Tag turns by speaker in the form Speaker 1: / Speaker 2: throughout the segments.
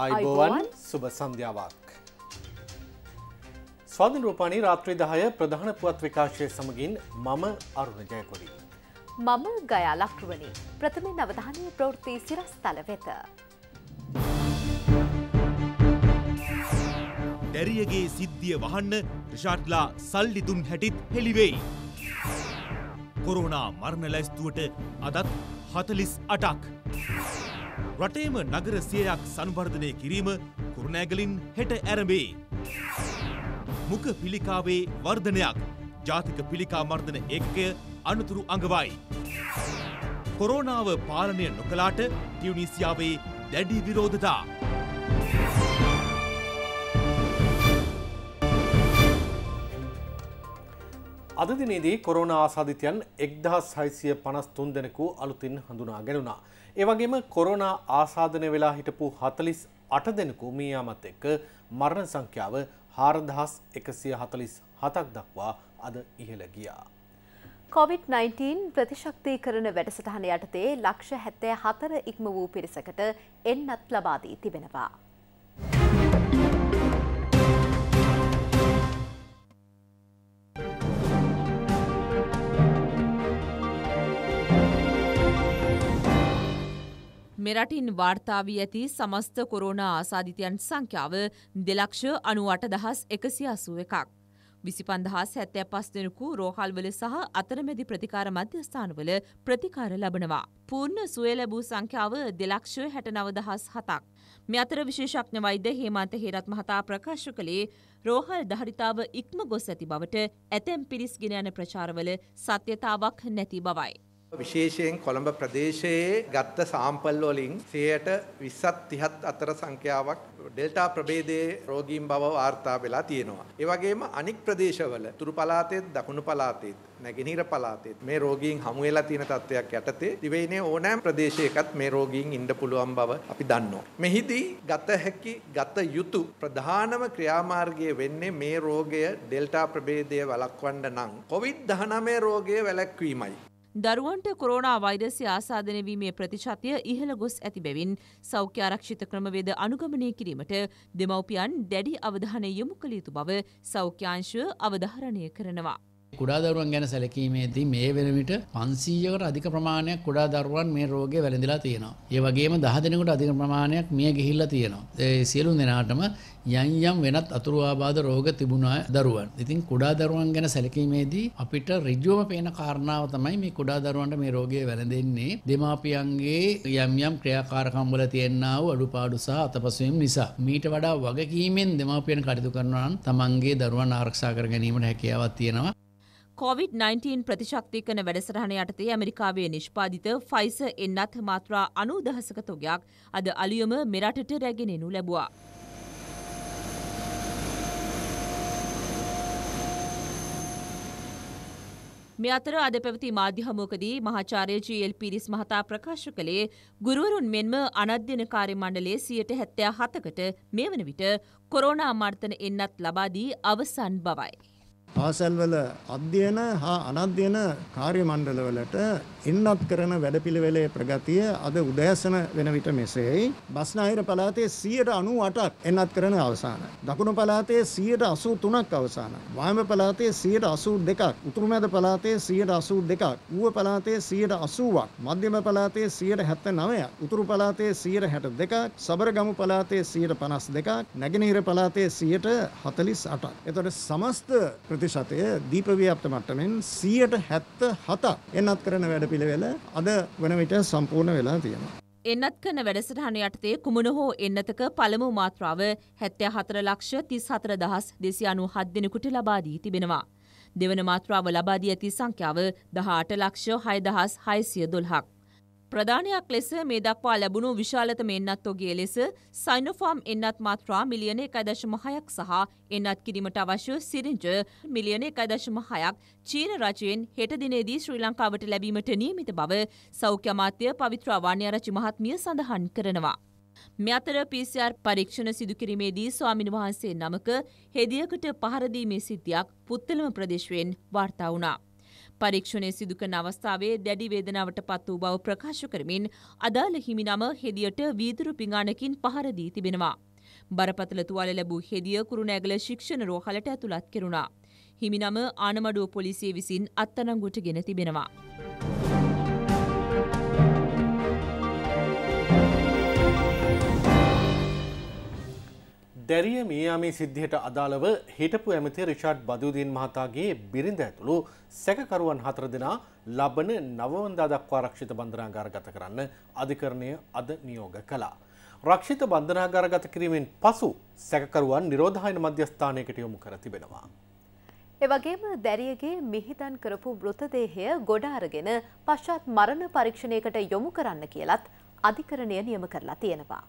Speaker 1: අයිබෝවන් සුභ සන්ධ්‍යාවක්. ස්වාධින් රූපානි රාත්‍රී දහය ප්‍රධාන පුවත් විකාශය සමගින් මම අරුණ ජයකොඩි.
Speaker 2: මම ගයා ලක්ටුවනි ප්‍රථමෙන් අවධානය ප්‍රවෘත්ති සිරස්තල වෙත.
Speaker 3: දැරියගේ සිද්ධිය වහන්න රිෂාඩ්ලා සල්ලි දුන් හැටිත් හෙළිවෙයි. කොරෝනා මරණ ලැස්තුවට අදත් හතලිස් අටක්. රටේම නගර සියයක් සංවර්ධනය කිරීම කුරුණෑගලින් හෙට ඇරඹේ. මුක පිළිකාවේ වර්ධනයක් ජාතික පිළිකා මර්ධන ඒකකය අනතුරු අඟවයි. කොරෝනාව පාලනය නොකලාට ටියුනිසියාවේ දැඩි විරෝධතා.
Speaker 1: අද දිනේදී කොරෝනා ආසාධිතයන් 1653 දෙනෙකු අලුතින් හඳුනා ගැනුණා. ඒ වගේම කොරෝනා ආසාදනය වෙලා හිටපු 48 දෙනෙකු මේ යාමත් එක්ක මරණ සංඛ්‍යාව 4147ක් දක්වා අද ඉහළ ගියා.
Speaker 2: COVID-19 ප්‍රතිශක්තිකරණ වැඩසටහන යටතේ ලක්ෂ 74 ඉක්ම වූ පිරිසකට එන්නත් ලබා දී තිබෙනවා.
Speaker 4: මෙරටින් වාර්තාාවී ඇති සමස්ත කොරෝණ ආසාධිතයන් සංඛ්‍යාව දෙලක්ෂ අනුවට දහස් එකසි අසුව එකක්. විසි පන්දහස් හැත්තෑ පස් දෙෙනකු රෝහල්වල සහ අතරමැදි ප්‍රතිකාර මධ්‍යස්ථානවල ප්‍රතිකාර ලබනවා. පූර්ණ සුවලැබූ සංඛ්‍යාව දෙලක්ෂ හැට නවදහස් හතක්. මෙ අතර විශේෂක්ඥ වෛද හේමන්ත හේරත් මහතා ප්‍රකාශ කළේ රෝහල් ධරිතාව ඉක්ම ගොස් ඇති බවට ඇතැම් පිරිස් ගෙන යන ප්‍රචාරවල සත්‍යතාවක් නැති බවයි.
Speaker 1: විශේෂයෙන් කොළඹ ප්‍රදේශයේ ගත්ත සාම්පල් වලින් 120ත් 30ත් අතර සංඛ්‍යාවක් ඩෙල්ටා ප්‍රභේදයේ රෝගීන් බව වාර්තා වෙලා තියෙනවා. ඒ වගේම අනික් ප්‍රදේශවල තුරු පළාතේ දකුණු පළාතේ නැගෙනහිර පළාතේ මේ රෝගීන් හමු වෙලා තියෙන තත්ත්වයක් යටතේ දිවයිනේ ඕනෑම ප්‍රදේශයකත් මේ රෝගීන් ඉන්න පුළුවන් බව අපි දන්නවා. මෙහිදී ගත හැකි ගත යුතු ප්‍රධානම ක්‍රියාමාර්ගය වෙන්නේ මේ රෝගය ඩෙල්ටා ප්‍රභේදය වළක්වන්න නම් COVID-19 රෝගය වැළැක්වීමයි.
Speaker 4: දරුවන්ට කොරෝනා වෛරසය ආසාදනය වීමේ ප්‍රතිශතය ඉහළ ගොස් ඇති බැවින් සෞඛ්‍ය ආරක්ෂිත ක්‍රමවේද අනුගමනය කිරීමට දෙමව්පියන් දැඩි අවධානය යොමු කළ යුතු බව සෞඛ්‍යාංශය අවධාරණය කරනවා.
Speaker 1: කුඩාදරුවන් ගැන සැලකීමේදී මේ වෙනවිට පන්සීයකට අධික ප්‍රමාණයක් කුඩා දරුවන් මේ රෝගය වැළඳලා තියෙනවා. ඒ වගේම දහ දෙනෙකුට අධික ප්‍රමාණයක් මිය ගිහිල්ලා තියෙනවා. ඒ සියලු දෙනාටම යම් යම් වෙනත් අතුරු ආබාධ රෝග තිබුණා දරුවන්. ඉතින් කුඩා දරුවන් ගැන සැලකීමේදී අපිට ඍජුවම පේන කාරණාව තමයි මේ කුඩා දරුවන්ට මේ රෝගය වැළඳෙන්නේ දෙමාපියන්ගේ යම් යම් ක්‍රියාකාරකම් වල තියෙනා වූ අඩුපාඩු සහ අතපසුවීම් නිසා. මීට වඩා වගකීමෙන් දෙමාපියන් කටයුතු කරනවා නම් තමන්ගේ දරුවන් ආරක්ෂා කර ගැනීමට හැකියාවක් තියෙනවා.
Speaker 4: කොවිD-19 ප්‍රතිශක්තිකන වැඩසටහන යටතේ ඇමරිකාවේ නිෂ්පාදිත ෆයිස එන්නත් මාත්‍රා අනු දහසක තොගයක් අද අලියම මෙරටට රැගෙනෙනු ලැබවා. මේ අතර අද පැවති මාධ්‍ය හමුවකදී මහාචාර්ය ජීඑල් පීරිස් මහතා ප්‍රකාශ කළේ ගුරුවරුන් මෙන්ම අනධ්‍යන කාර්ය මණ්ඩලයේ 177කට මේ වන විට කොරෝනා ආමර්ථන එන්නත් ලබා දී අවසන් බවයි.
Speaker 5: පාසල්වල අධ්‍යයන හා අනධ්‍යයන කාර්ය මණ්ඩලවලට එන්නත් කරන වැඩපිළිවෙලේ ප්‍රගතිය අද උදෑසන වෙන විට මෙසේයි. බස්නාහිර පළාතේ 98ක් එන්නත් කරන අවසානයි. දකුණු පළාතේ 183ක් අවසානයි. වායම පළාතේ 182ක්, උතුරු මැද පළාතේ 182ක්, ඌව පළාතේ 180ක්, මධ්‍යම පළාතේ 179ක්, උතුරු පළාතේ 162ක්, සබරගමු පළාතේ 152ක්, නැගෙනහිර පළාතේ 148ක්. එතකොට සමස්ත ප්‍රතිශතය දීප ව්‍යාප්ත මට්ටමින් 177ක් එන්නත් කරන වැඩ පිළිවෙල අද වන විට සම්පූර්ණ වෙලා තියෙනවා.
Speaker 4: එන්නත් කන වැඩසටහන යටතේ කුමන හෝ එන්නතක පළමු මාත්‍රාව හැත්තෑ හතර ලක්ෂ තිස් හතර දහස් දෙසි අනු හත් දෙනෙකුට ලබාදී තිබෙනවා. දෙවන මාත්‍රාව ලබාදී ඇති සංඛ්‍යාව දහාට ලක්ෂ හයදහස් හයිසිය දොල්හක්. ප්‍රධානයක් ලෙස මේ දක්වා ලැබුණු විශාලතම එන්නත්වගේ ලෙස සයිනොෆාම් එන්නත් මාත්‍රා මිලියන එකදශම හයක් සහ එන්නත් කිරීමට අවශ්‍ය සිරිංජ මිලියන එකදශම හයක් චීන රජයෙන් හෙට දිනේදී ශ්‍රී ලංකාවට ලැබීමට නියමිත බව සෞඛ්‍ය අමාත්‍ය පවිත්‍ර අවාන්‍ය රචි මහත්මිය සඳහන් කරනවා. මෙතර PCR පරීක්ෂණ සිදුකිරීමේදී ස්වාමින් වහන්සේ නමක හෙදියකට පහරදීමේ සිද්ධියක් පුත්තලම ප්‍රදේශයෙන් වාර්තා වුණා. පරීක්ෂණය සිදු කරන අවස්ථාවේ දැඩි වේදනාවට පත් වූ බව ප්‍රකාශ කරමින් අදාළ හිමිනම හෙදියට වීදුරු පිඟානකින් පහර දී තිබෙනවා. බරපතල තුවාල ලැබූ හෙදිය කුරුණෑගල ශික්ෂණ රෝහලට ඇතුළත් කෙරුණා. හිමිනම ආනමඩුව පොලිසිය විසින් අත්අඩංගුවට ගෙන තිබෙනවා.
Speaker 1: දැරිය මියාමේ සිද්ධියට අදාළව හිටපු ඇමති රිෂාඩ් බදුදීන් මහතාගේ බිරිඳ ඇතුළු සැකකරුවන් හතර දෙනා ලබන නවවන්දා දක්වා රක්ෂිත බන්ධනාගාරගත කරන්න අධිකරණය අද නියෝග කළා. රක්ෂිත බන්ධනාගාරගත කිරීමෙන් පසු සැකකරුවන් නිරෝධායන මධ්‍යස්ථානයකට යොමු කර තිබෙනවා.
Speaker 2: එවගේම දැරියගේ මිහිතන් කරපු මෘතදේහය ගොඩ අරගෙන පශ්චාත් මරණ පරීක්ෂණයකට යොමු කරන්න කියලත් අධිකරණය නියම කරලා තියෙනවා.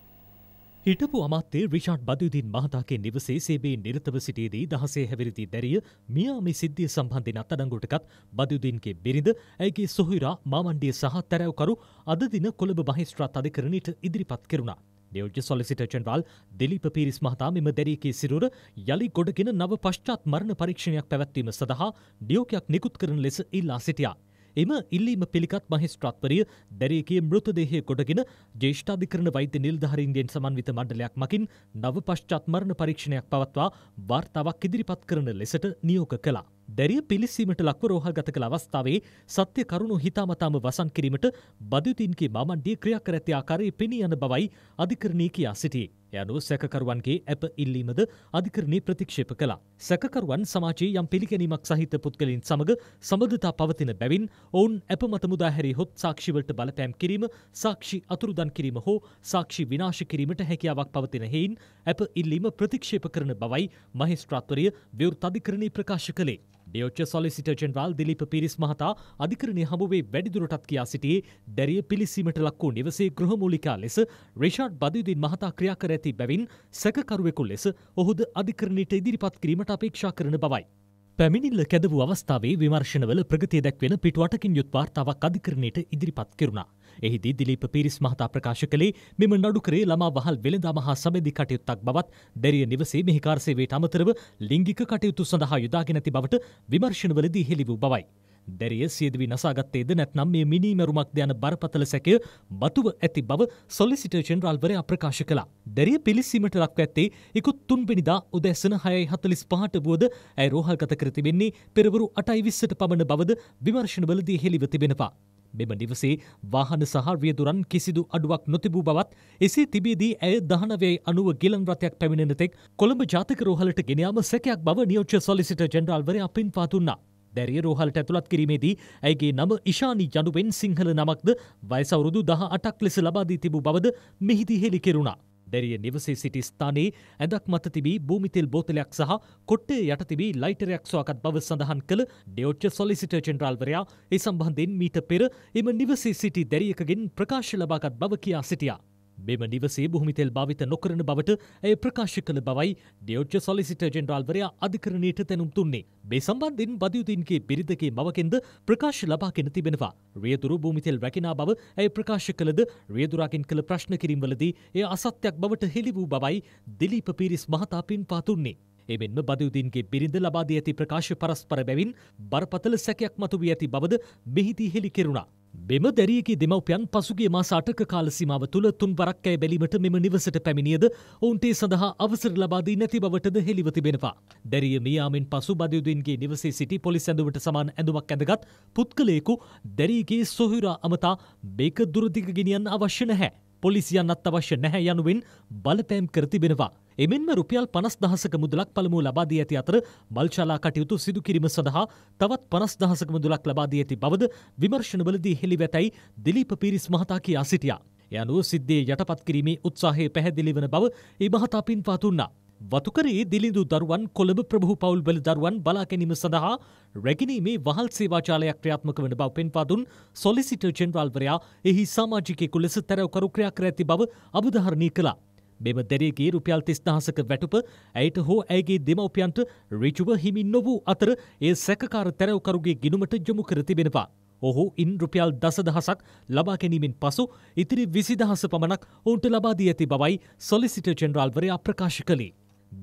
Speaker 6: හිටපු අමත්තේ රිෂාඩ් බදුදින් මහතාගේ නිවසේ සේබේ නිරතව සිටියේදී දහසේ හැවිරිදි දැරිය මියා මේ සිද්ධිය සම්බන්ධයෙන් අත්අඩංගුවටගත් බදුදින්ගේ බිරිඳ ඇගේ සොහොයුරා මාමණ්ඩිය සහ තැරැව්කරු අද දින කොළඹ මහේස්ත්‍රාත් අධිකරණයට ඉදිරිපත් කෙරුණා. නියෝජ්‍ය සොලිසිටර් ජෙනරාල් දිලීප පීරිස් මහතා මෙම දැරියකේ සිරුර යලි ගොඩගෙන නව පශ්චාත් මරණ පරීක්ෂණයක් පැවැත්වීම සඳහා නියෝගයක් නිකුත් කරන ලෙස ඉල්ලා සිටියා. එම ඉල්ලීම පිළිගත් මහිස්ත්‍රාත්වරිය දැරියකේ මෘතදේහය කොටගෙන ජේෂ්ඨාධිකරණ වෛද්‍ය නිලධාරීන්ගෙන් සමන්විත මණ්ඩලයක් මකින් නව පශ්චාත් මරණ පරීක්ෂණයක් පවත්වා වාර්තාවක් ඉදිරිපත් කරන ලෙසට නියෝග කළා. දැරිය පිලිස්සීමට ලක්ව රෝහල්ගත කළ අවස්ථාවේ සත්‍ය කරුණු හිතාමතාම වසන් කිරීමට බදුතින්ගේ මාමණ්ඩිය ක්‍රියා කර ඇති ආකාරයේ පෙනී යන බවයි අධිකරණී කියා සිටියේ. යනු සැකකරුවන්ගේ ඇප ඉල්ලීමද අධිකරණය ප්‍රතික්ෂේප කළා. සැකකරුවන් සමාජයේ යම් පිළිගැනීමක් සහිත පුද්ගලින් සමග සබඳතා පවතින බැවින් ඔවුන් ඇප මත මුදාහැරී හොත් සාක්ෂිවලට බලපෑම් කිරීම, සාක්ෂි අතුරුදන් කිරීම හෝ සාක්ෂි විනාශ කිරීමට හැකියාවක් පවතින හේයින් ඇප ඉල්ලීම ප්‍රතික්ෂේප කරන බවයි මහේස්ත්‍රාත්වරය විවෘත් අධිකරණී ප්‍රකාශ කළේ. නියෝච්ච සොලිසිට ජෙනරල් දිලිප පිරිස් මහතා අධිකරණය හමුවේ වැඩිදුරටත් කියා සිටියේ දැරිය පිලිසීමට ලක් වූ නිවසේ ගෘහමූලිකා ලෙස රිෂාඩ් බදුදීන් මහතා ක්‍රියා කර ඇති බැවින් සැකකරුවෙකු ලෙස ඔහුද අධිකරණයට ඉදිරිපත් කිරීමට අපේක්ෂා කරන බවයි. පැමිණිල්ල කැදවූ අවස්ථාවේ විමර්ශනවල ප්‍රගතිය දැක්වෙන පිටුවටකින් යුත් වාර්තාවක් අධිකරණයට ඉදිරිපත් කෙරුණා. එහිදී දිලීප පිරිස් මහතා ප්‍රකාශ කළේ මෙම නඩුකරේ ළමා වහල් වෙළඳාම හා සබැදි කටයුත්තක් බවත් දැරිය නිවසේ මෙහි කාර්සේවයට අමතරව ලිංගික කටයුතු සඳහා යොදාගෙන ඇති බවට විමර්ශනවලදී හෙළි වූ බවයි. දැරිය සියදවී නසාගත්තේද නැත්නම් මේ මිනීමරුමක් යන බරපතල සැකය බතුව ඇති බව සොලිසිට ජෙනරල්වරය අප්‍රකාශ කළා. දැරිය පිලිස්සීමට ලක්ව ඇත්තේ ඉකුත් තුන්පිනිදා උදැසන හයයි හතලිස් පහට වුවද ඇය රෝහල්ගත කරතිබෙන්නේ පෙරවරු අටයි විස්සට පමණ බවද විමර්ශණවලදී හෙළිව තිබෙනවා. මෙම නිවසේ වාහන සහ වියදුරන් කිසිදු අඩුවක් නොතිබූ බවත් එසේ තිබේදී ඇය දහනවයයි අනුව ගිලන් රථයක් පැමිණෙනතෙක් කොළඹ ජාතක රෝහලට ගෙනයාම සැකයක් බව නියෝච්ච සොලිසිට ජෙනරල්වරයා පින් පාතුන්නා. දැරිය රෝහල්ට ඇතුළත් කිරීමේදී ඇගේ නම ඉශානී ජනුවෙන් සිංහල නමක්ද වයසවුරුදු දහ අටක් ලෙස ලබාදී තිබූ බවද මෙහිදී හෙළි කෙරුණා. දැරිය නිවසේ සිටි ස්ථානයේ ඇදක් මත තිබී භූමිතෙල් බෝතලයක් සහ කොට්ටේ යට තිබී ලයිටරයක් සොයාගත් බව සඳහන් කළ ඩියෝච්ච සොලිසිටර් ජෙනරාල්වරයා ඒ සම්බන්ධයෙන් මීට පෙර එම නිවසේ සිටි දැරියකගෙන් ප්‍රකාශ ලබාගත් බව කියා සිටියා. මෙම නිවසේ බොහොමිතෙල් භාවිත නොකරන බවට ඇය ප්‍රකාශ කළ බවයි ඩියෝච්ච සොලිසිට ජෙනරාල්වරයා අධිකරණයට තැනුම් තුන්නේ. මේ සම්බන්ධින් බදයුතින්ගේ බිරිදගේ මවකෙන්ද ප්‍රකාශ ලබාගෙන තිබෙනවා. රියදුරු භූමිතෙල් රැකිනා බව ඇය ප්‍රකාශ කළද රියදුරාකින් කළ ප්‍රශ්න කිරීම්වලදී එය අසත්‍යයක් බවට හෙළි වූ බවයි දිලීප පිරිස් මහතා පින් පාතුන්නේ. එමෙන්ම බදයුදින්ගේ බිරිඳ ලබාදී ඇති ප්‍රකාශ පරස්පර බැවින් බරපතල සැකයක් මතුවී ඇති බවද මෙහිදී හෙළි කෙරුණා. මෙම දැරියගේ දෙමව්පියන් පසුගේ මාස අටක කාල සීමාව තුළ තුන් වරක් කෑ බැලීමට මෙම නිවසට පැමිණියද ඔවුන්ට ඒ සඳහා අවසර ලබා දී නැති බවටද හෙළිව තිබෙනවා. දැරිය මියාමෙන් පසු බදියුදින්ගේ නිවසේ සිටි පොලිස් ඇඳුමට සමාන ඇඳුමක් ඇඳගත් පුත්කලයෙකු දැරියගේ සොහොයුරා අමතා මේක දුරදිග ගෙනියන්න අවශ්‍ය නැහැ. පොලිසියන්නත් අවශ්‍ය නැහැ යනුවෙන් බලපෑම් කර තිබෙනවා. එමෙන්ම රුපියල් පනස් දහසක මුදලක් පළමුූ ලබාදී ඇති අතර මල්ශලා කටයුතු සිදු කිරීම සඳහා තවත් පනස් දහසක මුදලක් ලබාදී ඇති බවද විමර්ශණවලදී හෙළි වැතැයි දිලීප පිරිස් මහතා කියා සිටියා. යනු සිද්ධිය යටපත් කිරීමේ උත්සාහය පැහැදිලි වන බව ඒ මහතා පින් පාතුන්නා. වතුකරේ දිලිඳු දරුවන් කොළඹ ප්‍රභහු පවුල්වල දරුවන් බලාකැනීම සඳහා රැගනීමේ වහල් සේවාචාලයක් ක්‍රියාත්මක වන බව පෙන්පාදුන් සොලිසිට ජෙනරල්වරයා එහි සාමාජිකයෙකු ලෙස තැරවකරු ක්‍රියා කර ඇති බව අබධාරණී කලා. මෙම දැරියගේ රුපියල් තිස්දහසක වැටුප ඇයට හෝ ඇගේ දෙමවපියන්ට රිචුව හිමි නොවූ අතර ඒ සැකකාර තැරවකරුගේ ගිනුමට ජොමු කර තිබෙනවා. ඔහු ඉන් රුපියල් දසදහසක් ලබා ගැනීමෙන් පසු ඉතිරි විසිදහස පමණක් ඔවුන්ට ලබාදී ඇති බවයි සොලිසිට ජෙනරාල්වරයා ප්‍රකාශ කළේ.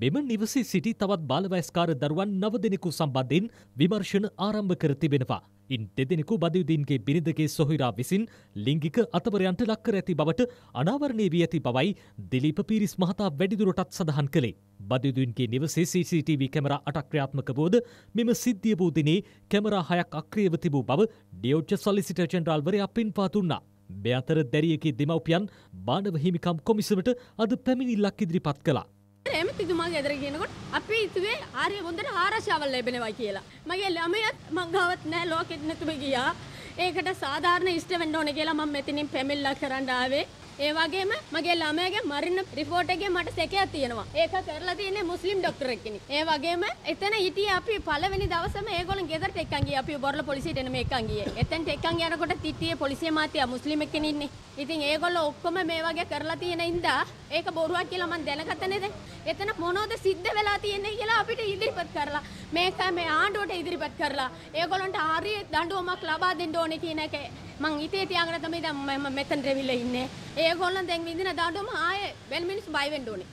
Speaker 6: මෙම නිවසේ සිටි තවත් බාලවයස්කාර දරුවන් නව දෙනෙකු සම්බන්ධයෙන් විමර්ශන ආරම්භ කර තිබෙනවා. ඉන් දෙදෙනෙකු බදයුදීන්ගේ බිරිඳගේ සොහිරා විසින් ලිංගික අතවරයන්ට ලක්කර ඇති බවට අනාවරණය වී ඇති බවයි දිලීප පිරිස් මහතා වැඩිදුරටත් සඳහන් කළේ. බදයුදුන්ගේ නිවසේ CCTV කැමර අටක්‍රියාත්මක බෝද මෙම සිද්ධිය වූ දිනේ කැමරා හයක් අක්‍රියව තිබූ බව ඩියෝච්ච සොලිසිට ජෙනරාල්වරයා පින්වා දුන්නා. මෙ අතර දැරියකි දෙමව්පියන් බාණව හිමිකම් කොමිසමට අද පැමිණිල්ලක් ඉදිරිපත් කළා.
Speaker 4: එම තිතුමා ගෙදර කියනකොට අපි හිතුවේ ආර්ය හොඳට ආරක්ෂාවක් ලැබෙනවා කියලා. මගේ ළමයාත් මං ගාවත් නැහැ ලෝකෙත් නැතුව ගියා. ඒකට සාධාරණ ඉෂ්ට වෙන්න ඕනේ කියලා මම මෙතනින් පැමිණලා කරන්න ආවේ. ඒ වගේම මගේ ළමයාගේ මරණ රිපෝට් එකේ මට සැකයක් තියෙනවා. ඒක කරලා තියෙන්නේ මුස්ලිම් ડોක්ටර් එක්කෙනෙක්. ඒ වගේම එතන හිටියේ අපි පළවෙනි දවසම ඒගොල්ලන් ගෙදරට එක්කන් ගියේ. අපි බොරළ පොලිසියට එන මේකන් ගියේ. එතෙන්ට එක්කන් යනකොට තිටියේ පොලිසිය මාත්‍යා මුස්ලිම් එක්කෙනෙක් ඉන්නේ. ඉතින් ඒගොල්ලෝ ඔක්කොම මේ වගේ කරලා තියෙන ඉඳා ඒක බොරුවක් කියලා මම දැනගත නේද? එතන මොනවද සිද්ධ වෙලා තියෙන්නේ කියලා අපිට ඉදිරිපත් කරලා මේක මේ ආණ්ඩුවට ඉදිරිපත් කරලා ඒගොල්ලන්ට ආර්ය දඬුවමක් ලබා දෙන්න ඕනේ කියන එක මං ඉතේ තියාගෙන තමයි දැන් මම මෙතන රෙවිලා ඉන්නේ. ඒගොල්ලන් දැන් විඳින දඬුවම ආයේ බැල් මිනිස්සු බය වෙන්න ඕනේ.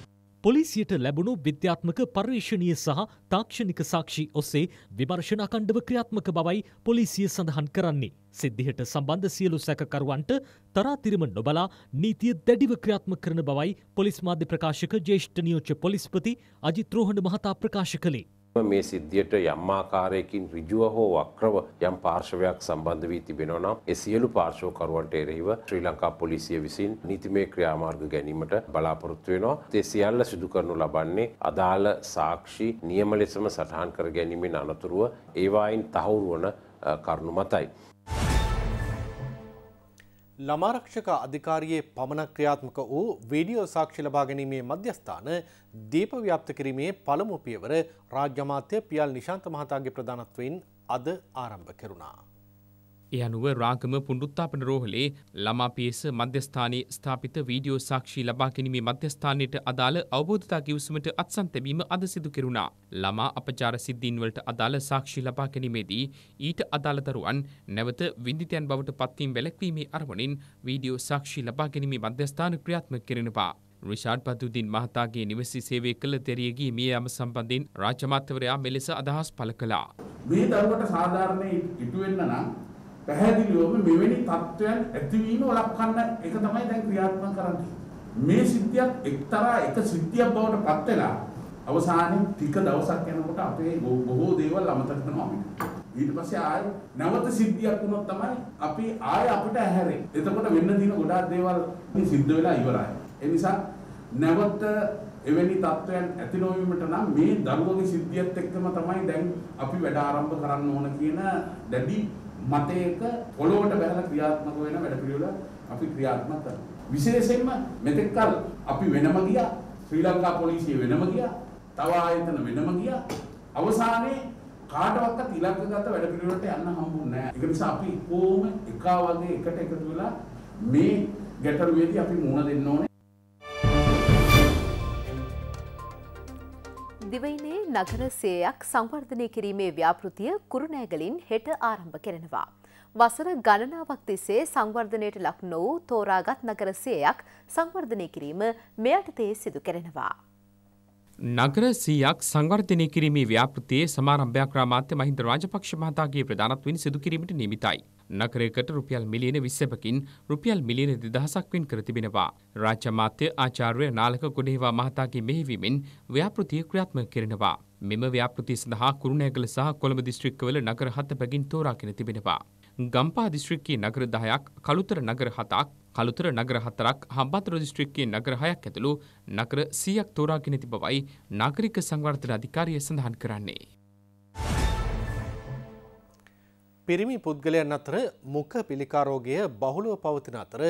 Speaker 6: පොලිසියට ලැබුණු විද්‍යාත්මක පර්යේෂණීය සහ තාක්ෂණික සාක්ෂි ඔස්සේ විමර්ශන අකණ්ඩව ක්‍රියාත්මක බවයි පොලිසිය සඳහන් කරන්නේ. සිද්ධියට සම්බන්ධ සියලු සැකකරුවන්ට තරාතිරම නොබලා නීතිය දැඩිව ක්‍රියාත්මක කරන බවයි පොලිස් මාධ්‍ය ප්‍රකාශක ජ්‍යෙෂ්ඨ නියෝජ්‍ය පොලිස්පති අජිත් රෝහණ මහතා ප්‍රකාශ කළේ.
Speaker 7: මේ සිද්ධියට යම් ආකාරයකින් ඍජුව හෝ වක්‍රව යම් පාර්ශවයක් සම්බන්ධ වී තිබෙනවා නම් ඒ සියලු පාර්ශවකරුවන්ට එරෙහිව ශ්‍රී ලංකා පොලිසිය විසින් නීතිමය ක්‍රියාමාර්ග ගැනීමට බලාපොරොත්තු වෙනවා. ඒ සියල්ල සිදු කරනු ලබන්නේ අදාළ සාක්ෂි නියම ලෙසම සටහන් කර ගැනීමෙන් අනතුරුව ඒවායින් තහවුරු වන කරුණු මතයි. ළමාරක්ෂක අධිකාරයේ
Speaker 1: පමණක් ක්‍රියාත්මක වූ වීඩියෝ සාක්ෂි ලබා ගැනීමේ මධ්‍යස්ථාන දීප ව්‍යාප්ත කිරීමේ පළමු පියවර රාජ්‍ය අමාත්‍ය පියල් නිශාන්ත මහතාගේ ප්‍රධානත්වයෙන් අද ආරම්භ කෙරුණා.
Speaker 8: ඒ අනුව රාගම පුනරුත්ථාපන රෝහලේ ළමා පියස මධ්‍යස්ථානයේ ස්ථාපිත වීඩියෝ සාක්ෂි ලබා ගැනීමේ මධ්‍යස්ථානයට අදාළ අවබෝධතා කිවිසුමට අත්සන් තැබීම අද සිදු කෙරුණා. ළමා අපචාර සිද්ධීන් වලට අදාළ සාක්ෂි ලබා ගැනීමේදී ඊට අදාළ දරුවන් නැවත විඳිතයන් බවට පත්වීම වැළැක්වීමේ අරමුණින් වීඩියෝ සාක්ෂි ලබා ගැනීමේ මධ්‍යස්ථාන ක්‍රියාත්මක කරනවා. රිෂාඩ් පතුදින් මහතාගේ නිවසි සේවය කළ තෙරියගේ මේ යම සම්බන්ධයෙන් රාජ්‍යමාත්‍යවරයා මෙලෙස අදහස් පළ කළා.
Speaker 7: මේ දරුවට සාධාරණේ ඉටු වෙන්න නම් පැහැදිලිවම මෙවැනි තත්ත්වයන් ඇතිවීම වළක්වන්න එක තමයි දැන් ක්‍රියාත්මක කරන්නේ. මේ සිද්ධියක් එක්තරා එක සිද්ධියක් බවට පත් වෙලා අවසානයේ ටික දවසක් යනකොට අපේ බොහෝ දේවල් අමතක වෙනවා අපිට. ඊට පස්සේ ආය නැවත සිද්ධියක් වුණොත් තමයි අපි ආය අපිට ඇහැරෙන්නේ. එතකොට වෙන්න තියෙන ගොඩාක් දේවල් සිද්ධ වෙලා ඉවරයි. ඒ නිසා නැවත එවැනි තත්ත්වයන් ඇති නොවීමට නම් මේ දරුවගේ සිද්ධියත් එක්කම තමයි දැන් අපි වැඩ ආරම්භ කරන්න ඕන කියන දැඩි මතයක පොළොවට බැලලා ක්‍රියාත්මක වෙන වැඩ පිළිවෙල අපි ක්‍රියාත්මක කරනවා. විශේෂයෙන්ම මෙතෙක් කල අපි වෙනම ගියා ශ්‍රී ලංකා පොලිසිය වෙනම ගියා තව ආයතන වෙනම ගියා අවසානයේ කාටවත් ඉලක්කගත වැඩ පිළිවෙලට යන්න හම්බුනේ නැහැ. ඒක නිසා අපි කොහොම එකා වගේ එකට එකතු වෙලා මේ ගැටලුවේදී අපි මුහුණ දෙන්න ඕනේ.
Speaker 2: දිවයිනේ නගර සේයක් සංවර්ධනය කිරීමේ ව්‍යාපෘතිය කුරුණෑගලින් හෙට ආරම්භ කෙරෙනවා. වසර ගණනාවක් තිස්සේ සංවර්ධනයට ලක් නොවූ තෝරාගත් නගර සේයක් සංවර්ධනය කිරීම මෙයට තේ සිදු කෙරෙනවා.
Speaker 8: නගර සීයක් සංවර්ධනය කිරීමේ ව්‍යාපෘතියේ සමාරම්භයක් රාමාත්‍ය මහින්ද රාජපක්ෂ මහතාගේ ප්‍රධානත්වයෙන් සිදු කිරීමට නිමිතයි. නගරයකට රුපියල් මිලියන විස්සපකින් රුපියල් මිලියන දෙදහසක් වෙන් කර තිබෙනවා. රාජ්‍ය මාත්‍ය ආචාර්ය නාලක ගොඩේවා මහතාගේ මෙහෙවීමෙන් ව්‍යාපෘතිය ක්‍රියාත්මක කරනවා. මෙම ව්‍යාපෘතිය සඳහා කුරුණෑගල සහ කොළඹ දිස්ත්‍රික්කවල නගර හත බැගින් තෝරාගෙන තිබෙනවා. ගම්පා දිස්ත්‍රික්කයේ නගර 10ක්, කලුතර නගර 7ක්, කලුතර නගර 4ක්, හම්බන්තොට දිස්ත්‍රික්කයේ නගර 6ක් ඇතුළු නගර 100ක් තෝරාගෙන තිබවයි නාගරික සංවර්ධන අධිකාරිය සඳහන් කරන්නේ. පිරිමි
Speaker 1: පුද්ගලයන් අතර මුඛ පිළිකාරෝගය බහුලව පවතින අතර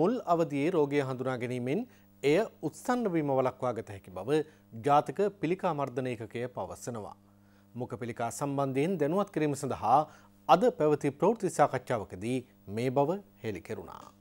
Speaker 1: මුල් අවධයේ රෝගය හඳුනා ගැනීමෙන් එය උත්සන්න වීම වළක්වා ගත හැකි බව ජාතික පිළිකා මර්ධන ඒකකය පවසනවා. මුඛ පිළිකා සම්බන්ධයෙන් දැනුවත් කිරීම සඳහා අද පැවති ප්‍රවෘත්ති සාකච්ඡාවකදී මේ බව හෙළි කෙරුණා.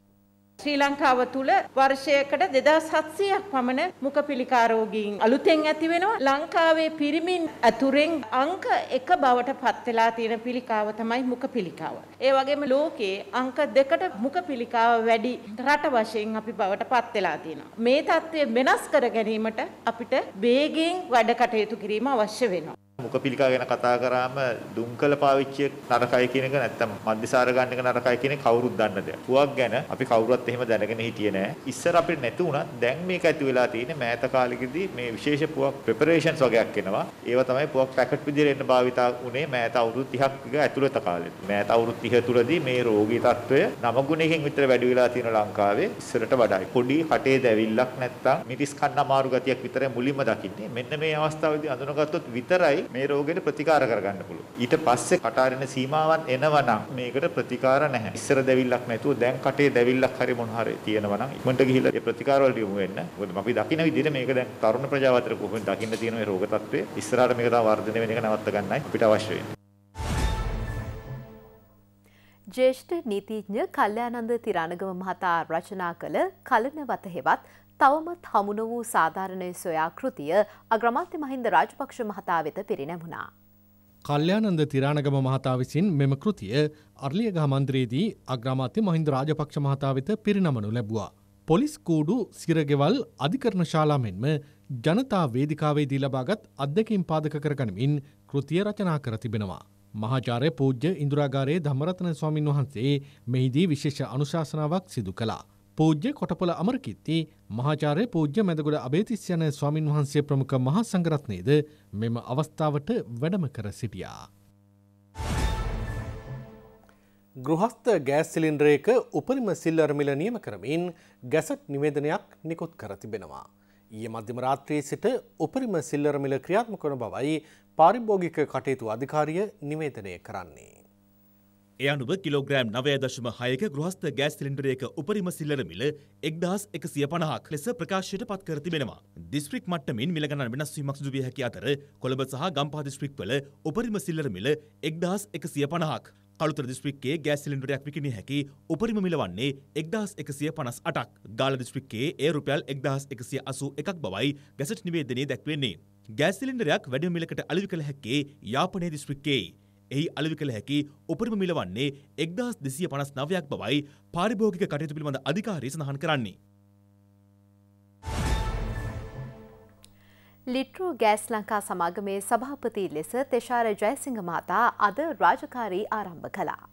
Speaker 1: ශ්‍රී ලංකාව තුළ
Speaker 2: වර්ෂයකට දෙදස් හත්සයක් පමණ මුක පිළිකාරෝගීන් අලුතෙන් ඇතිවෙනවා ලංකාවේ පිරිමින් ඇතුරෙන් අංක එක බවට පත්වෙලා තියෙන පිළිකාව තමයි මුක පිළිකාව. ඒ වගේම ලෝකයේ අංක දෙකට මුක පිළිකාව වැඩි රට වශයෙන් අපි බවට පත්වෙලා තියෙනවා. මේ තත්ත්වය වෙනස් කර ගැනීමට අපිට වේගෙන් වැඩ කටයුතු කිරීම අවශ්‍ය වෙනවා.
Speaker 5: මුඛපිලිකා ගැන කතා කරාම දුම්කල පාවිච්චිය නරකයි කියන එක නැත්තම් මද්දිසාර ගන්න එක නරකයි කියන කවුරුත් දන්න දෙයක්. පුවක් ගැන අපි කවුරුත් එහෙම දැනගෙන හිටියේ නෑ. ඉස්සර අපිට නැති වුණත් දැන් මේක ඇති වෙලා තියෙන්නේ මෑත කාලෙකදී මේ විශේෂ පුවක් ප්‍රෙපරේෂන්ස් වගේක් එනවා. ඒවා තමයි පුවක් පැකට් විදිහට එන්න භාවිතා වුණේ මෑත අවුරුදු 30ක ඇතුළත කාලෙට. මෑත අවුරුදු 30 තුලදී මේ රෝගී තත්ත්වය නව ගුණයකින් විතර වැඩි වෙලා තියෙන ලංකාවේ ඉස්සරට වඩායි. පොඩි කටේ දැවිල්ලක් නැත්තම් මිටිස් කන්න අමාරු ගතියක් විතරයි මුලින්ම දකින්නේ. මෙන්න මේ අවස්ථාවේදී අඳුනගත්තොත් විතරයි මේ රෝගයට ප්‍රතිකාර කරගන්න පුළුවන්. ඊට පස්සේ කටාරින සීමාවන් එනවනම් මේකට ප්‍රතිකාර නැහැ. ඉස්සර දැවිල්ලක් නැතුව දැන් කටේ දැවිල්ලක් හරි මොන හරි තියෙනවනම් ඉක්මනට ගිහිල්ලා ඒ ප්‍රතිකාර වලට යොමු වෙන්න. මොකද අපි දකින විදිහට මේක දැන් තරුණ ප්‍රජාව අතර කොහොමද දකින්න තියෙන මේ රෝග තත්ත්වය. ඉස්සරහට මේක තව වර්ධනය වෙන එක නවත්ත ගන්නයි අපිට අවශ්‍ය වෙන්නේ.
Speaker 2: ජේෂ්ඨ නීතිඥ කල්්‍යයානන්ද තිරණගම මහතා රචනා කළ කලන වතහෙවත් තවමත් හමුණ වූ සාධාරණය සොයා කෘතිය අග්‍රමාත්‍ය මහින්ද රාජපක්ෂ මහතා වෙත පිරිනැමුණා.
Speaker 1: කල්්‍යානන්ද තිරාණගම මහතා විසින් මෙම කෘතිය අර්ලියගහ මන්ත්‍රයේදී අග්‍රමාත්‍ය මහින්ද රාජපක්ෂ මහතා වෙත පිරිනමනු ලැබවා. පොලිස් කූඩු සිරගෙවල් අධිකරණ ශාලා මෙන්ම ජනතා වේදිකාවේදී ලබාගත් අත්දකින් පාදක කරගනිමින් කෘතිය රචනා කර තිබෙනවා. මහාචාරය පූජ්‍ය ඉන්දුරාගාරයේ ධමරතන ස්වාමින් වහන්සේ මෙහිදී විශේෂ අනුශාසනාවක් සිදු කලා. පූජ්‍ය කොටපොල අමරකිත්ති මහාචාර්ය පූජ්‍ය මැදගොඩ අබේතිස් යන ස්වාමින් වහන්සේ ප්‍රමුඛ මහා සංඝරත්නයේද මෙම අවස්ථාවට වැඩම කර සිටියා. ගෘහස්ත ගෑස් සිලින්ඩරයක උපරිම සිල් අරමිල නියම කරමින් ගැසට් නිවේදනයක් නිකුත් කර තිබෙනවා. ඊයේ මධ්‍යම රාත්‍රියේ සිට උපරිම සිල් අරමිල ක්‍රියාත්මක වන බවයි පාරිභෝගික කටයුතු අධිකාරිය නිවේදනය කරන්නේ.
Speaker 3: ඒ අනුව කිලෝග්‍රෑම් නවය දශම හයක ගෘහස්ථ ගෑස් සිලින්ඩරයක උපරිම සිල්ලර මිල එක්දහස් එකසිය පණහක් ලෙස ප්‍රකාශයට පත් කර තිබෙනවා. දිස්ත්‍රික් මට්ටමින් මිල ගණන් වෙනස් වීමක් සිදු විය හැකි අතර කොළඹ සහ ගම්පහ දිස්ත්‍රික්වල උපරිම සිල්ලර මිල එක්දහස් එකසිය පණහක්. කළුතර දිස්ත්‍රික්කයේ ගෑස් සිලින්ඩරයක් විකිණිය හැකි උපරිම මිල වන්නේ 1158ක්. ගාල්ල දිස්ත්‍රික්කයේ ඒ රුපියල් 1181ක් බවයි ගැසට් නිවේදනයේ දැක්වෙන්නේ. ගෑස් සිලින්ඩරයක් වැඩිම මිලකට අලෙවි කළ හැක්කේ යාපනයේ දිස්ත්‍රික්කයේයි. එහි අලෙවි කළ හැකි උපරිම මිල වන්නේ 1259ක් බවයි පාරිභෝගික කටයුතු පිළිබඳ අධිකාරිය සඳහන් කරන්නේ.
Speaker 2: ලිට්‍රෝ ගෑස් ලංකා සමාගමේ සභාපති ලෙස තෙෂාර ජයසිංහ මහතා අද රාජකාරී ආරම්භ කළා.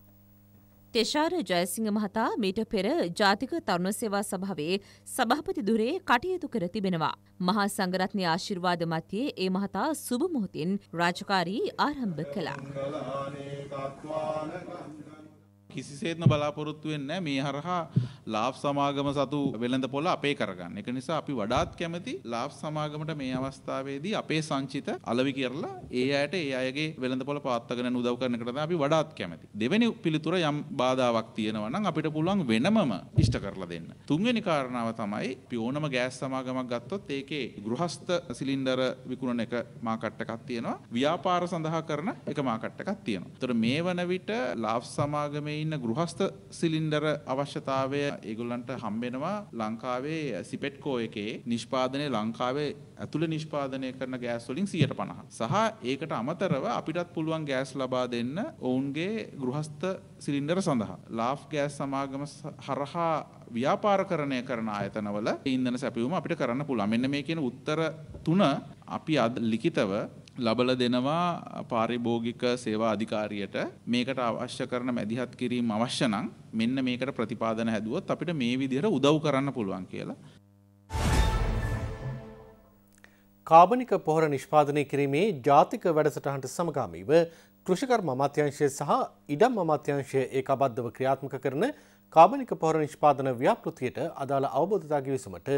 Speaker 4: තෙෂාර ජයසිංහ මහතා මීට පෙර ජාතික තරුණ සේවා සභාවේ සභාපති දුරේ කටයුතු කර තිබෙනවා. මහා සංගරත්නය ආශිර්වාද මතියේ ඒ මහතා සුබ මොහොතින් රාජකාරී ආරම්භ කළා.
Speaker 7: කිසිසේත්ම බලාපොරොත්තු වෙන්නේ මේ හරහා ලාභ සමාගම සතු වෙළඳ පොළ අපේ කරගන්න. ඒක නිසා අපි වඩාත් කැමති ලාභ සමාගමට මේ අවස්ථාවේදී අපේ සංචිත අලවි කරලා ඒ අයට ඒ අයගේ වෙළඳ පොළ පාත්තගෙන උදව් කරන එකට තමයි අපි වඩාත් කැමති. දෙවෙනි පිළිතුර යම් බාධාවක් තියෙනවා නම් අපිට පුළුවන් වෙනමම ඉෂ්ට කරලා දෙන්න. තුන්වෙනි කාරණාව තමයි අපි ඕනම ගෑස් සමාගමක් ගත්තොත් ඒකේ ගෘහස්ත සිලින්ඩර විකුණන එක මාකට් එකක් තියෙනවා. ව්‍යාපාර සඳහා කරන එක මාකට් එකක් තියෙනවා. ඒතර මේ වන විට ලාභ සමාගමේ ඉන්න ගෘහස්ත සිලින්ඩර අවශ්‍යතාවය ඒගොල්ලන්ට හම්බෙනවා ලංකාවේ සිපෙට්කෝ එකේ නිෂ්පාදනය ලංකාවේ ඇතුළ නිෂ්පාදනය කරන ගෑස්වලින් සියට පණහ. සහ ඒකට අමතරව අපිටත් පුළුවන් ගෑස් ලබා දෙන්න ඔවුන්ගේ ගෘහස්ත සිලින්ඩර සඳහා. ලාෆ් ගෑස් සමාගම හරහා ව්‍යාපාරකරණය කරන ආයතනවල ඉන්දන සැපිවුම අපිට කරන්න පුළුවන්. මෙන්න මේ කියන උත්තර තුන අපි අද ලිඛිතව ලබල දෙනවා පාරිභෝගික සේවා අධිකාරියට මේකට අවශ්‍ය කරන මැදිහත් කිරීම අවශ්‍ය නම් මෙන්න මේකට ප්‍රතිපාදන හැදුවොත් අපිට මේ විදිහට උදව් කරන්න පුළුවන් කියලා. කාබනික පොහොර නිෂ්පාදනය
Speaker 1: කිරීමේ ජාතික වැඩසටහනට සමගාමීව කෘෂිකර්ම අමාත්‍යංශය සහ ඉඩම් අමාත්‍යංශය ඒකාබද්ධව ක්‍රියාත්මක කරන කාබනික පොහොර නිෂ්පාදන ව්‍යාපෘතියට අදාළ අවබෝධතා ගිවිසුමට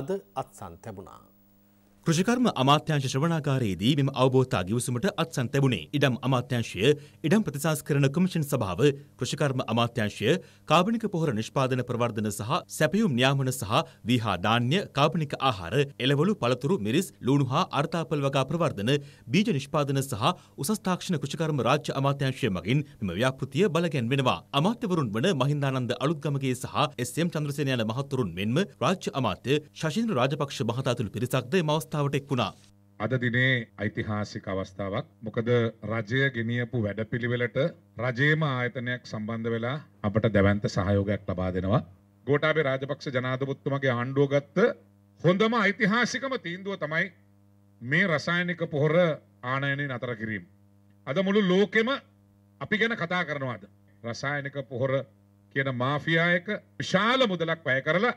Speaker 1: අද අත්සන් තැබුණා.
Speaker 3: කෘෂිකර්ම අමාත්‍යංශ ශ්‍රවණාකාරයේදී මෙම අවබෝධතා ගිවිසුමට අත්සන් තැබුණේ ඉඩම් අමාත්‍යංශය ඉඩම් ප්‍රතිසංස්කරණ කොමිෂන් සභාව කෘෂිකර්ම අමාත්‍යංශය කාබනික පොහොර නිෂ්පාදන ප්‍රවර්ධන සහ සැපයුම් නියාමන සහ වීහා ධාන්‍ය කාබනික ආහාර එළවලු පළතුරු මිරිස් ලුණු හා අර්ථාපල් වගා ප්‍රවර්ධන බීජ නිෂ්පාදන සහ උසස් තාක්ෂණ කෘෂිකර්ම රාජ්‍ය අමාත්‍යංශය මගින් මෙම ව්‍යාපෘතිය බලගැන්වෙනවා අමාත්‍යවරුන් වන මහින්දානන්ද අලුත්ගමගේ සහ එස් එම් චන්ද්‍රසේන යන මහත්වරුන් මෙන්ම
Speaker 7: රාජ්‍ය අමාත්‍ය ශෂීන්ද්‍ර රාජපක්ෂ මහතා ඇතුළු පිරිසක්ද එම අවස්ථාවට එක් වුණා. අද දිනේ ඓතිහාසික අවස්ථාවක්. මොකද රජය ගෙනියපු වැඩපිළිවෙලට රජයේම ආයතනයක් සම්බන්ධ වෙලා අපට දැවැන්ත සහයෝගයක් ලබා දෙනවා. ගෝඨාභය රාජපක්ෂ ජනාධිපතිතුමාගේ ආණ්ඩුව ගත්ත හොඳම ඓතිහාසිකම තීන්දුව තමයි මේ රසායනික පොහොර ආනයනය නතර කිරීම. අද මුළු ලෝකෙම අපි ගැන කතා කරනවාද. රසායනික පොහොර කියන මාෆියායක විශාල මුදලක් වැය කරලා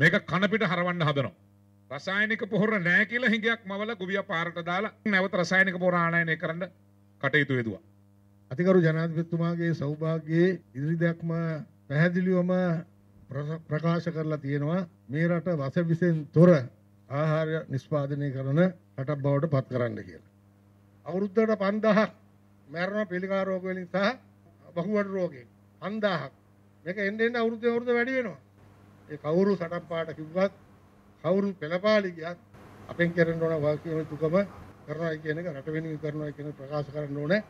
Speaker 7: මේක කණපිට හරවන්න හදනවා. රසායනික පොහොර නෑ කියලා හිඟයක් මවල ගොවියා පාරට දාලා නැවත රසායනික පොහොර ආනයනය කරන්න කටයුතු යෙදුවා. අතිකරු ජනාධිපතිතුමාගේ
Speaker 1: සෞභාග්‍යයේ ඉදිරිදක්ම පැහැදිලිවම ප්‍රකාශ කරලා තියෙනවා මේ රට වස විසෙන් තොර ආහාර නිෂ්පාදනය කරන රටක් බවට පත් කරන්න කියලා. අවුරුද්දට 5000ක් මරණ පිළිකා රෝග වලින් සහ බහුවට රෝගයෙන් 5000ක් මේක එන්න එන්න අවුරුද්දේ අවුරුද්ද වැඩි වෙනවා. ඒ කවුරු සටන් පාට කිව්වත් කවුරු පෙළපාලි ගියත් අපෙන් කරන්න ඕන වාක්‍යම තුකම කරනවා කියන එක රට වෙනුවෙන් කරනවා කියන ප්‍රකාශ කරන්න ඕනේ.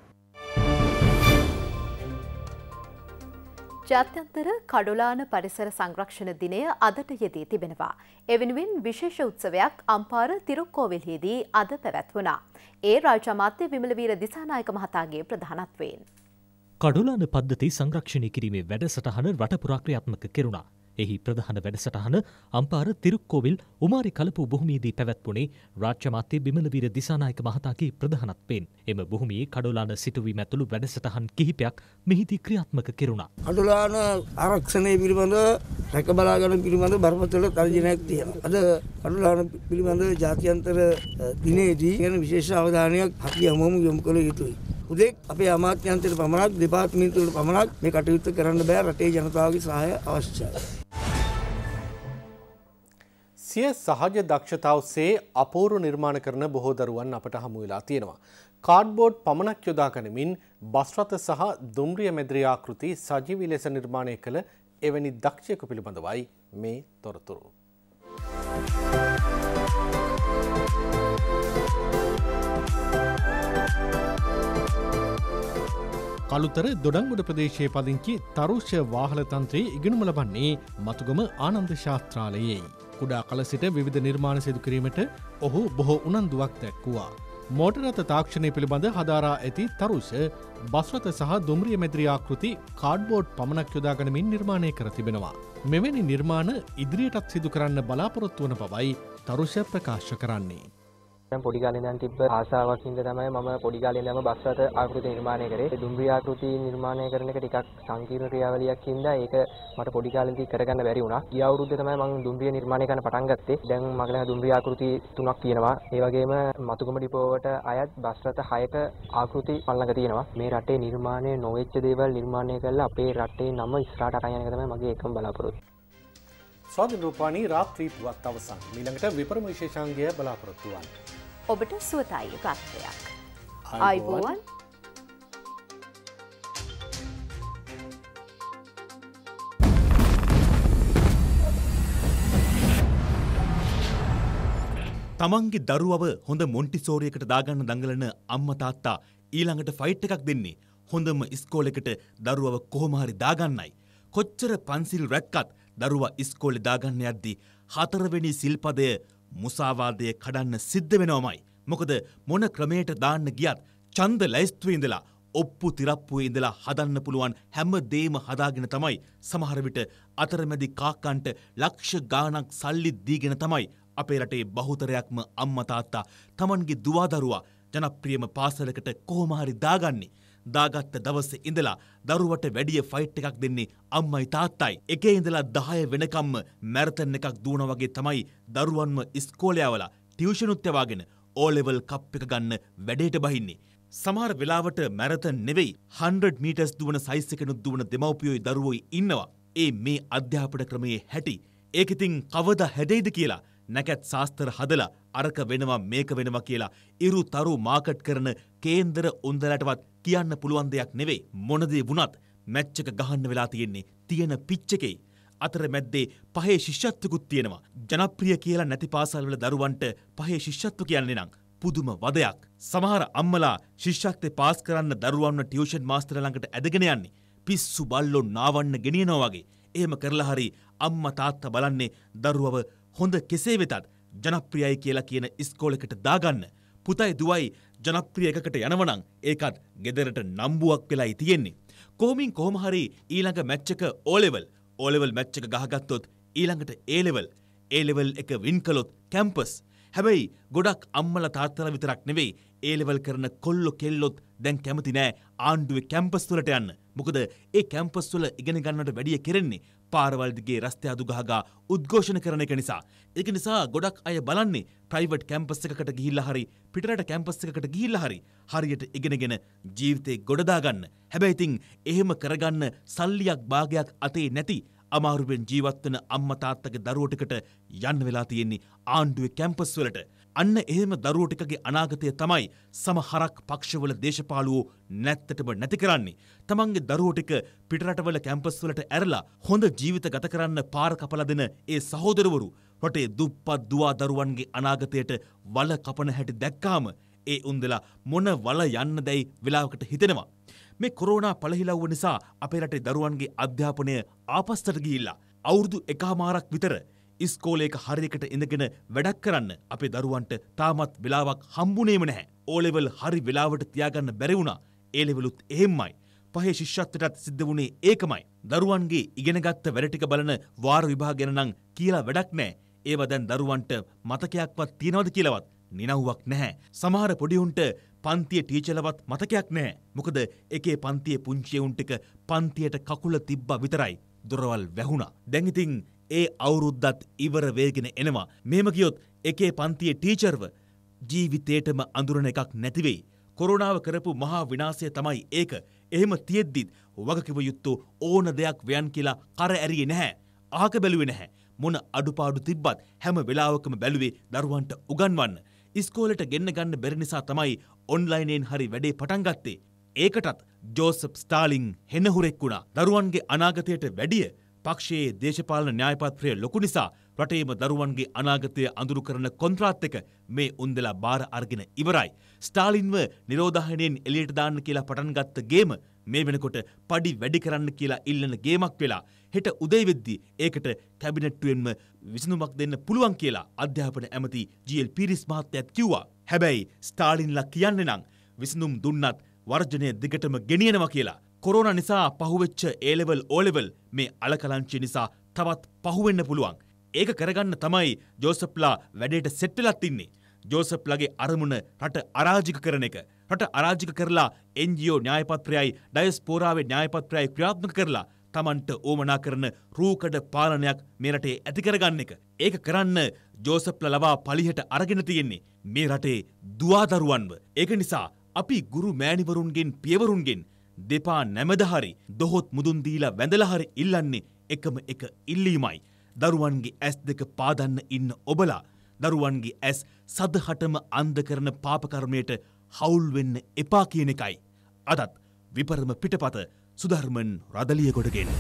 Speaker 2: ජාත්‍යන්තර කඩුලාන පරිසර සංරක්ෂණ දිනය අදට යෙදී තිබෙනවා. එවෙනුවෙන් විශේෂ උත්සවයක් අම්පාර තිරුක්කෝවිල්හිදී අද පැවැත්වුණා. ඒ රාජමාත්‍ය විමලවීර දිසානායක මහතාගේ ප්‍රධානත්වයෙන්.
Speaker 6: කඩුලාන පද්ධති සංරක්ෂණය කිරීමේ වැඩසටහන රටපුරාක්‍රියාත්මක කෙරුණා. එහි ප්‍රධාන වැඩසටහන අම්පාර තිරුක්කෝවිල් උමාරි කලපු බොහමීදී පැවැත්වුණේ රාජ්‍යමාත්‍ය බිමලවීර දිසානායක මහතාගේ ප්‍රධානත්වයෙන් එම බොහමයේ කඩුලාන සිටුවීම ඇතුළු වැඩසටහන් කිහිපයක් මෙහිදී ක්‍රියාත්මක කෙරුණා.
Speaker 5: කඩුලාන ආරක්ෂණය පිළිබඳ රැකබලාගන පිළිබඳ බරපතල තර්ජනයක් තියෙනවා. අද කඩුලාන පිළිබඳ ජාත්‍යන්තර දිනේදී ගැන විශේෂ අවධානයක් අපි යමුම යොමු කළ යුතුයි. උදෙක් අපේ අමාත්‍යන්තයට පමණක් දෙපාර්තමේන්තුවලට පමණක් මේ කටයුත්ත කරන්න බෑ රටේ ජනතාවගේ සහාය අවශ්‍යයි.
Speaker 1: සිය සහජ දක්ෂතා ඔස්සේ අපූරු නිර්මාණ කරන බොහෝ දරුවන් අපට හමුවෙලා තියෙනවා. කාඩ්බෝඩ් පමණක් යොදා ගනිමින් බස්රථ සහ දුම්රිය මැදිරි ආකෘති සජීවී ලෙස නිර්මාණය කළ එවැනි දක්ෂයකු පිළිබඳවයි මේ තොරතුරු. කළුතර දොඩංගොඩ ප්‍රදේශයේ පදිංචි තරුෂ්‍ය වාහල තන්ත්‍රයේ ඉගෙනුම ලබන්නේ මතුගම ආනන්ද ශාස්ත්‍රාලයේයි. කුඩා කල සිට විධ නිර්මාණ සිදුකිරීමට ඔහු බොහෝ උනන්දුවක් දැක්වවා. මෝටරත තාක්ෂණය පිළිබඳ හදාරා ඇති තරුෂ බස්වත සහ දුම්රිය මැද්‍රියාකෘති කාඩ්බෝඩ් පමණක් යොදාගනමින් නිර්මාණය කර තිබෙනවා. මෙවැනි නිර්මාණ ඉදිරියටත් සිදු කරන්න බලාපොරොත්තු වන බවයි තරුෂ ප්‍රකාශ කරන්නේ.
Speaker 8: මම පොඩි කාලේ ඉඳන් තිබ්බ ආසාවක් හින්දා තමයි මම පොඩි කාලේ ඉඳන්ම බස් රථ ආකෘති නිර්මාණය කරේ. ඒ දුම්රිය ආකෘති නිර්මාණය කරන එක ටිකක් සංකීර්ණ ක්‍රියාවලියක් හින්දා ඒක මට පොඩි කාලේදී කරගන්න බැරි වුණා. ගිය අවුරුද්දේ තමයි මම දුම්රිය නිර්මාණය කරන්න පටන් ගත්තේ. දැන් මගේ ළඟ දුම්රිය ආකෘති තුනක් තියෙනවා. ඒ වගේම මතුගම ඩිපෝවට අයත් බස් රථ 6ක ආකෘති පල්ලඟ තියෙනවා. මේ රටේ නිර්මාණය නොවෙච්ච දේවල් නිර්මාණය කරලා අපේ රටේ නම ඉස්සරහට අරන් යන එක තමයි මගේ එකම බලාපොරොත්තුව.
Speaker 1: ස්වාධ රූපානී රාත්‍රීපුවත් අවසන් මිළඟට විපරම විශේෂන්ගේ බලාපොරොත්තුවන්.
Speaker 2: ඔබට සුවතායි ප්‍රත්වයක්.
Speaker 1: අයිබෝවන්
Speaker 3: තමන්ගේ දරුවව හොඳ මොන්ටිසෝරියකට දාගන්න දඟලන අම්ම තාත්තා ඊළඟට ෆයිට් එකක් දෙන්නේ හොඳම ඉස්කෝලෙකට දරුවව කොහොමහරි දාගන්නයි. කොච්චර පන්සිල් රැක්කත් දරුවා ඉස්කෝලෙ දාගන්න යද්දී හතරවෙනි සිල්පදය මුසාවාදය කඩන්න සිද්ධ වෙනවමයි. මොකද මොන ක්‍රමයට දාන්න ගියත් චන්ද ලැයිස්තුවේ ඉඳලා ඔප්පු තිරප්පුවේ ඉඳලා හදන්න පුළුවන් හැම දේම හදාගෙන තමයි සමහර විට අතරමැදි කාක්කන්ට ලක්ෂ ගාණක් සල්ලි දීගෙන තමයි අපේ රටේ බහුතරයක්ම අම්මා තාත්තා Tamanගේ දුවා දරුවා ජනප්‍රියම පාසලකට කොහොම හරි දාගන්නේ. දාගත්ත දවසේ ඉඳලා දරුවට වැඩිය ෆයිට් එකක් දෙන්නේ අම්මයි තාත්තයි. එකේ ඉඳලා 10 වෙනකම්ම මැරතන් එකක් දුවන වගේ තමයි දරුවන්ම ඉස්කෝලේ යවලා ටියුෂන් උත් යවාගෙන ඕ ලෙවල් කප් එක ගන්න වැඩේට බහින්නේ. සමහර වෙලාවට මැරතන් නෙවෙයි 100 මීටර්ස් දුවන සයිස් එකනුත් දුවන දෙමව්පියෝයි දරුවෝයි ඉන්නවා. ඒ මේ අධ්‍යාපන ක්‍රමයේ හැටි. ඒක ඉතින් කවදා හැදෙයිද කියලා නැකැත් ශාස්තර හදලා අරක වෙනවා මේක වෙනවා කියලා ඉරු තරු මාකට් කරන කේන්දර උන්දලටවත් කියන්න පුළුවන් දෙයක් නෙවෙයි මොනදේ වුණත් මැච්චක ගහන්න වෙලා තියෙන්නේ තියෙන පිච්චකේ අතර මැද්දේ පහේ ශිෂ්‍යත්වකුත් තියෙනවා ජනප්‍රිය කියලා නැති පාසල්වල දරුවන්ට පහේ ශිෂ්‍යත්ව කියන්නේ නම් පුදුම වදයක් සමහර අම්මලා ශිෂ්‍යත්වේ පාස් කරන්න දරුවන්ව ටියුෂන් මාස්ටර් ළඟට ඇදගෙන යන්නේ පිස්සු බල්ලෝ නාවන්න ගෙනියනවා වගේ එහෙම කරලා හරි අම්මා තාත්තා බලන්නේ දරුවව හොඳ කෙසේ වෙතත් ජනප්‍රියයි කියලා කියන ඉස්කෝලේකට දාගන්න පුතයි දුවයි ජනප්‍රිය එකකට යනවනම් ඒකත් ගෙදරට නම්බුවක් වෙලායි තියෙන්නේ. කෝමින් කොහොමහරි ඊළඟ මැච්චක ඕලෙවල් ඕලෙවල් මැච්චක ගහගත්තොත් ඊළඟට ඒලෙවල් ඒලෙවල් එක වින්කලොත් කැම්පස් හැබැයි ගොඩක් අම්මල තාත්තල විතරක් නෙවෙයි ඒලෙවල් කරන කොල්ලො කෙල්ලොත් දැන් කැමති නෑ ආණ්ඩුවේ කැම්පස් තුලට යන්න. මොකද ඒ කැම්පස් තුල ඉගෙන ගන්නට වැඩිය කෙරෙන්නේ පාරවල්දිගේ රස්තය අදුගහගා උද්ඝෝෂණ කරන එක නිසා. ඒක නිසා ගොඩක් අය බලන්නේ ප්‍රයිවට් කැම්පස් එකකට ගිහිල්ලා හරි පිටරට කැම්පස් එකකට ගිහිල්ලා හරි හරියට ඉගෙනගෙන ජීවිතේ ගොඩදා ගන්න. හැබැයි ඉතින් එහෙම කරගන්න සල්ලියක් භාගයක් අතේ නැති අමාරුවෙන් ජීවත් වෙන අම්මා තාත්තගේ දරුවෝ ටිකට යන්න වෙලා තියෙන්නේ ආණ්ඩුවේ කැම්පස් වලට. අන්න එහෙම දරුවෝ ටිකගේ අනාගතය තමයි සමහරක් පක්ෂවල දේශපාලුවෝ නැත්තටම නැති කරන්නේ. තමන්ගේ දරුවෝ ටික පිටරටවල කැම්පස් වලට ඇරලා හොඳ ජීවිත ගත කරන්න පාර කපලා දෙන ඒ සහෝදරවරු රටේ දුප්පත් දුවා දරුවන්ගේ අනාගතයට වල කපන හැටි දැක්කාම ඒ උන්දලා මොන වල යන්න දැයි වෙලාවකට හිතෙනවා. මේ කොරෝනා පළහිලව්ව නිසා අපේ රටේ දරුවන්ගේ අධ්‍යාපනය ආපස්තට ගිහිල්ලා අවුරුදු එකහමාරක් විතර ඉස්කෝලේක හරියකට ඉඳගෙන වැඩක් කරන්න අපේ දරුවන්ට තාමත් වෙලාවක් හම්බුනේම නැහැ. ඕලෙවල් හරි වෙලාවට තියාගන්න බැරි වුණා. ඒලෙවලුත් එහෙම්මයි. පහේ ශිෂ්‍යත්වයටත් සිද්ධ වුණේ ඒකමයි. දරුවන්ගේ ඉගෙනගත්ත වැඩ ටික බලන වාර විභාග ගැන නම් කියලා වැඩක් නැහැ. ඒව දැන් දරුවන්ට මතකයක්වත් තියනවද කියලාවත් නිනව්වක් නැහැ. සමහර පොඩිවුන්ට පන්තිය ටීචලවත් මතකයක් නෑ. මොකද එකේ පන්තිය පුංචියවුන්ටික පන්තියට කකුල තිබ්බා විතරයි. දොරවල් වැැහුණ. දැඟිතින් ඒ අවුරුද්දත් ඉවර වේගෙන එනවා. මෙහෙම කියොත් එකේ පන්තියේ ටීචර්ව ජීවිතේටම අඳුරන එකක් නැතිවෙයි. කොරෝනාව කරපු මහා විනාශය තමයි ඒක. එහෙම තියෙද්දිත් වගකිව යුත්තෝ ඕන දෙයක් වයන් කියලා කර ඇරියේ නැහැ. අහක බැලුවේ නැහැ. මොන අඩුපාඩු තිබ්බත් හැම වෙලාවකම බැලුවේ දරුවන්ට උගන්වන්න. ඉස්කෝලට ගෙන්න ගන්න බැරි නිසා තමයි ඔන්ලයිනෙන් හරි වැඩේ පටන් ගත්තේ. ඒකටත් ජෝසප් ස්ටාලිං හෙනහුරෙක් වුණා. දරුවන්ගේ අනාගතයට වැඩිය පක්ෂයේ දේශපාලන න්‍යායපත්‍රය ලොකු නිසා රටේම දරුවන්ගේ අනාගතය අඳුරු කරන කොන්ත්‍රාත් එක මේ උන්දලා බාර අරගෙන ඉවරයි. ස්ටාලින්ව නිරෝධායනයෙන් එලියට දාන්න කියලා පටන් ගත්ත ගේම මේ වෙනකොට පඩි වැඩි කරන්න කියලා ඉල්ලන ගේමක් වෙලා හෙට උදේ වෙද්දී ඒකට කැබිනට්ටුවෙන්ම විසඳුමක් දෙන්න පුළුවන් කියලා අධ්‍යාපන ඇමති ජීල් පිරිස් මහත්තයත් කිව්වා. හැබැයි ස්ටාලින්ලා කියන්නේ නම් විසඳුම් දුන්නත් වර්ජනය දිගටම ගෙනියනවා කියලා කොරෝන නිසා පහුවෙච්ච ඒලෙවල් ඕලෙවල් මේ අලකලංචි නිසා තවත් පහුවෙන්න පුළුවන්. ඒක කරගන්න තමයි ජෝසප්ලා වැඩේට සෙට්ටලත් ඉන්නේ. ජෝසප්ලගේ අරමුණ රට අරාජික කරන එක. රට අරාජික කරලා එන්ජියෝ න්‍යායපත්‍රයයි ඩයස්පෝරාවේ න්‍යායපත්‍රයයි ක්‍රියාත්මක කරලා තමන්ට ඕමනා කරන රූකඩ පාලනයක් මේ රටේ ඇති කරගන්න එක. ඒක කරන්න ජෝසප්ල ලවා පලිහට අරගෙන තියෙන්නේ මේ රටේ දුවාදරුවන්ව. ඒක නිසා අපි ගුරු මෑණිවරුන්ගෙන් පියවරුන්ගෙන් දෙපා නැමද හරි දොහොත් මුදුන් දීලා වැඳලා හරි ඉල්ලන්නේ එකම එක ඉල්ලීමයි. දරුවන්ගේ ඇස් දෙක පාදන්න ඉන්න ඔබලා දරුවන්ගේ ඇස් සදහටම අන්ධ කරන පාපකර්මයට හවුල් වෙන්න එපා කියන එකයි. අදත් විපරම පිටපත සුධර්මන් රදලියකොටගෙන්.